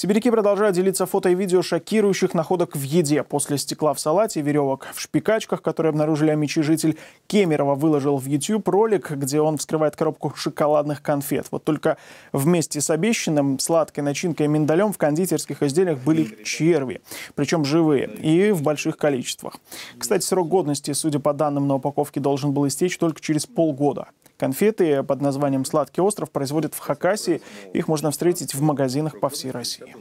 Сибиряки продолжают делиться фото и видео шокирующих находок в еде. После стекла в салате, веревок в шпикачках, которые обнаружили амичи житель Кемерова, выложил в YouTube ролик, где он вскрывает коробку шоколадных конфет. Вот только вместе с обещанным сладкой начинкой и миндалем в кондитерских изделиях были черви, причем живые и в больших количествах. Кстати, срок годности, судя по данным на упаковке, должен был истечь только через полгода. Конфеты под названием «Сладкий остров» производят в Хакасии. Их можно встретить в магазинах по всей России.